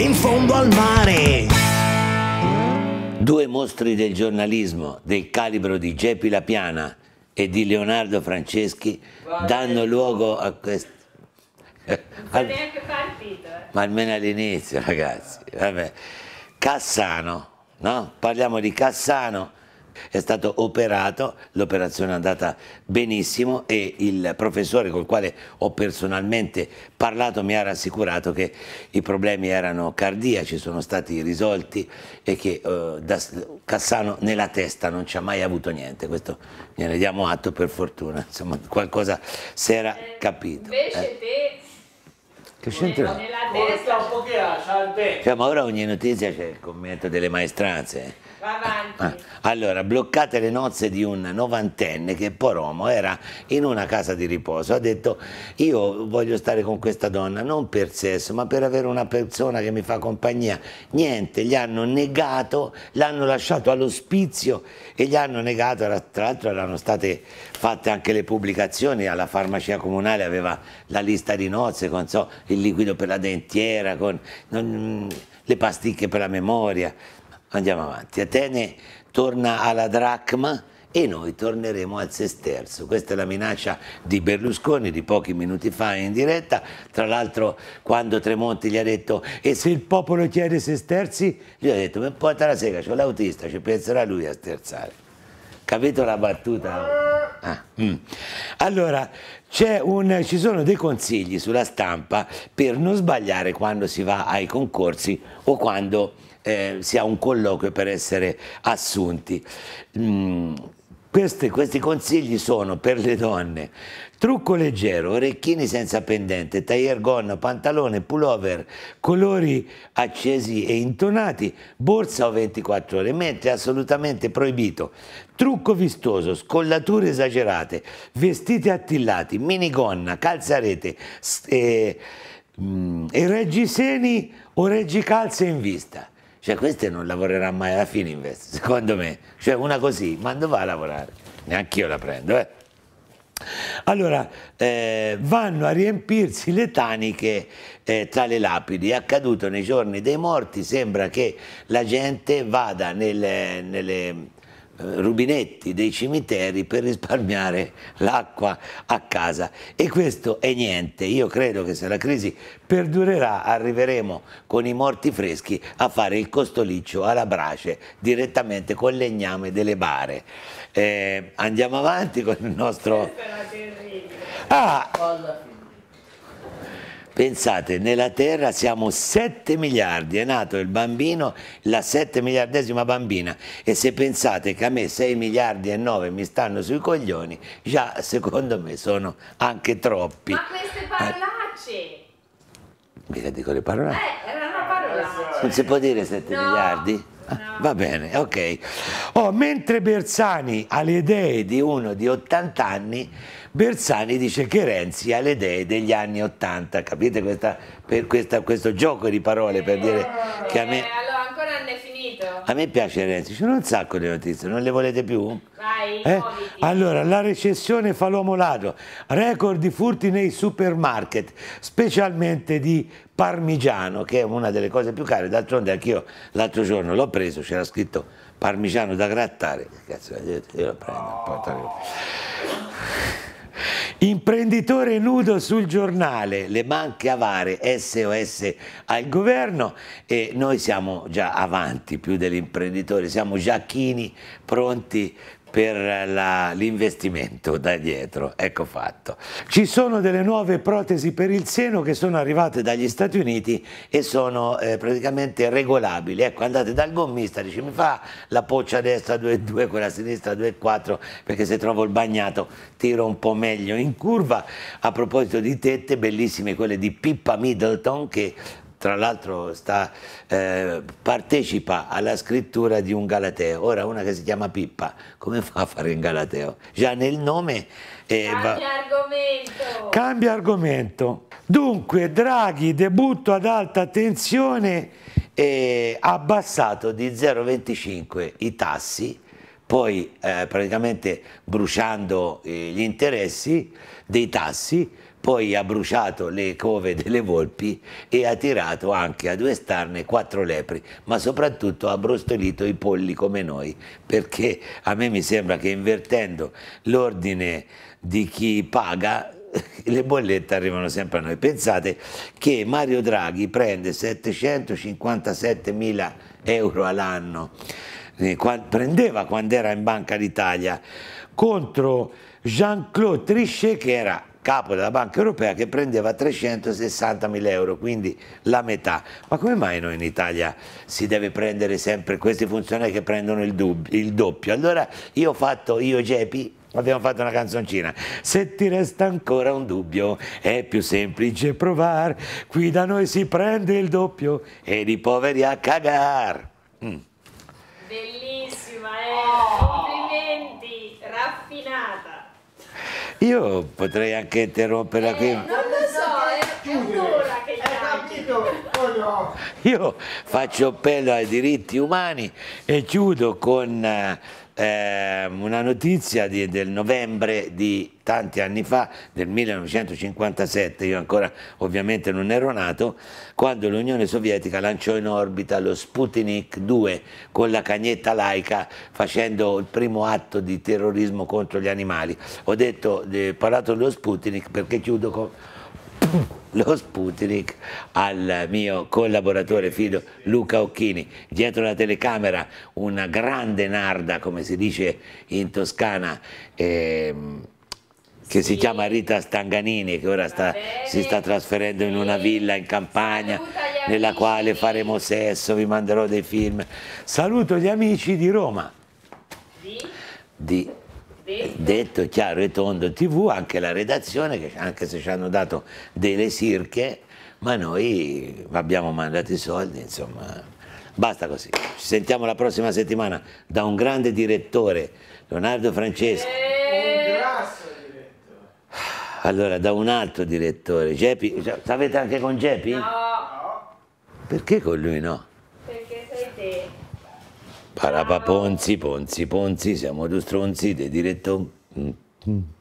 in fondo al mare. Due mostri del giornalismo del calibro di Geppi La Piana e di Leonardo Franceschi danno eh. luogo a questo. Al... Eh. Ma almeno all'inizio, ragazzi. Vabbè. Cassano, no? Parliamo di Cassano è stato operato, l'operazione è andata benissimo e il professore col quale ho personalmente parlato mi ha rassicurato che i problemi erano cardiaci, sono stati risolti e che eh, da Cassano nella testa non ci ha mai avuto niente, questo gliene diamo atto per fortuna, insomma qualcosa si era capito. Invece eh. te... Che c'entra? Purtroppo che ha, salve. Cioè, ma ora ogni notizia c'è il commento delle maestranze. Va avanti. Ah, allora, bloccate le nozze di un novantenne che Poromo era in una casa di riposo. Ha detto, io voglio stare con questa donna non per sesso, ma per avere una persona che mi fa compagnia. Niente, gli hanno negato, l'hanno lasciato all'ospizio e gli hanno negato, tra l'altro erano state fatte anche le pubblicazioni, alla farmacia comunale aveva la lista di nozze, con so, il liquido per la dente parmentiera, con non, le pasticche per la memoria. Andiamo avanti. Atene torna alla dracma e noi torneremo al sesterzo. Questa è la minaccia di Berlusconi di pochi minuti fa in diretta. Tra l'altro quando Tremonti gli ha detto e se il popolo chiede sesterzi, gli ha detto ma porta la sega, c'è l'autista, ci penserà lui a sterzare. Capito la battuta? Ah. Mm. Allora, un, ci sono dei consigli sulla stampa per non sbagliare quando si va ai concorsi o quando eh, si ha un colloquio per essere assunti. Mm, questi, questi consigli sono per le donne trucco leggero, orecchini senza pendente, taglier gonna, pantalone, pullover, colori accesi e intonati, borsa o 24 ore, mentre assolutamente proibito trucco vistoso, scollature esagerate, vestiti attillati, minigonna, calzarete e, mm, e reggiseni o reggicalze in vista. Cioè, queste non lavoreranno mai alla Fininvest, secondo me. Cioè, una così, ma dove va a lavorare? Neanche io la prendo, eh. Allora, eh, vanno a riempirsi le taniche eh, tra le lapidi. È accaduto nei giorni dei morti, sembra che la gente vada nelle, nelle eh, rubinetti dei cimiteri per risparmiare l'acqua a casa e questo è niente io credo che se la crisi perdurerà arriveremo con i morti freschi a fare il costoliccio alla brace direttamente col legname delle bare eh, andiamo avanti con il nostro ah, Pensate, nella Terra siamo 7 miliardi, è nato il bambino, la 7 miliardesima bambina e se pensate che a me 6 miliardi e 9 mi stanno sui coglioni, già secondo me sono anche troppi. Ma queste eh. parolacce! Mica dico le parolacce. Eh, era una parolaccia. Non si può dire 7 no. miliardi? Va bene, ok. Oh, mentre Bersani ha le idee di uno di 80 anni, Bersani dice che Renzi ha le idee degli anni 80. Capite questa, questa, questo gioco di parole per dire che a me... Eh, a me piace Renzi, c'è un sacco di notizie, non le volete più? Vai, eh? Allora, la recessione fa l'uomo ladro, record di furti nei supermarket, specialmente di parmigiano, che è una delle cose più care, d'altronde anch'io l'altro giorno l'ho preso, c'era scritto parmigiano da grattare, cazzo, io lo prendo, oh. portalo. Imprenditore nudo sul giornale, le banche avare, SOS al governo e noi siamo già avanti più dell'imprenditore, siamo giacchini pronti per l'investimento da dietro, ecco fatto. Ci sono delle nuove protesi per il seno che sono arrivate dagli Stati Uniti e sono eh, praticamente regolabili, ecco andate dal gommista, dice mi fa la poccia destra 2,2, quella sinistra 2,4 perché se trovo il bagnato tiro un po' meglio in curva. A proposito di tette, bellissime quelle di Pippa Middleton che tra l'altro eh, partecipa alla scrittura di un Galateo, ora una che si chiama Pippa, come fa a fare un Galateo? Già nel nome... Eh, cambia va... argomento! Cambia argomento! Dunque Draghi debutto ad alta tensione eh, abbassato di 0,25 i tassi poi eh, praticamente bruciando eh, gli interessi dei tassi, poi ha bruciato le cove delle volpi e ha tirato anche a due starne quattro lepri, ma soprattutto ha brustolito i polli come noi, perché a me mi sembra che invertendo l'ordine di chi paga le bollette arrivano sempre a noi. Pensate che Mario Draghi prende 757 mila euro all'anno prendeva quando era in Banca d'Italia, contro Jean-Claude Trichet che era capo della Banca Europea che prendeva 360 mila euro, quindi la metà. Ma come mai noi in Italia si deve prendere sempre questi funzionari che prendono il, il doppio? Allora io ho fatto, io Gepi, abbiamo fatto una canzoncina. Se ti resta ancora un dubbio, è più semplice provare. Qui da noi si prende il doppio ed i poveri a cagare Mm. Bellissima, eh? Oh. Complimenti, raffinata. Io potrei anche interromperla eh, qui. Non lo so, eh. è un'ora che oh no. Io faccio appello ai diritti umani e chiudo con eh, una notizia di, del novembre di tanti anni fa, nel 1957, io ancora ovviamente non ero nato, quando l'Unione Sovietica lanciò in orbita lo Sputnik 2 con la cagnetta laica facendo il primo atto di terrorismo contro gli animali. Ho detto, eh, parlato dello Sputnik perché chiudo con lo Sputnik al mio collaboratore fido Luca Occhini. Dietro la telecamera una grande narda, come si dice in Toscana. Ehm, che sì. si chiama Rita Stanganini, che ora sta, ah, si sta trasferendo in una villa in campagna nella quale faremo sesso, vi manderò dei film. Saluto gli amici di Roma. Di? di detto chiaro e tondo TV, anche la redazione, anche se ci hanno dato delle sirche, ma noi abbiamo mandato i soldi, insomma. Basta così. Ci sentiamo la prossima settimana da un grande direttore, Leonardo Francesco. Allora, da un altro direttore, Gepi, sapete anche con Gepi? No. Perché con lui no? Perché sei te. Parapa Ponzi, Ponzi, Ponzi, siamo due stronzi, dei direttori. Mm.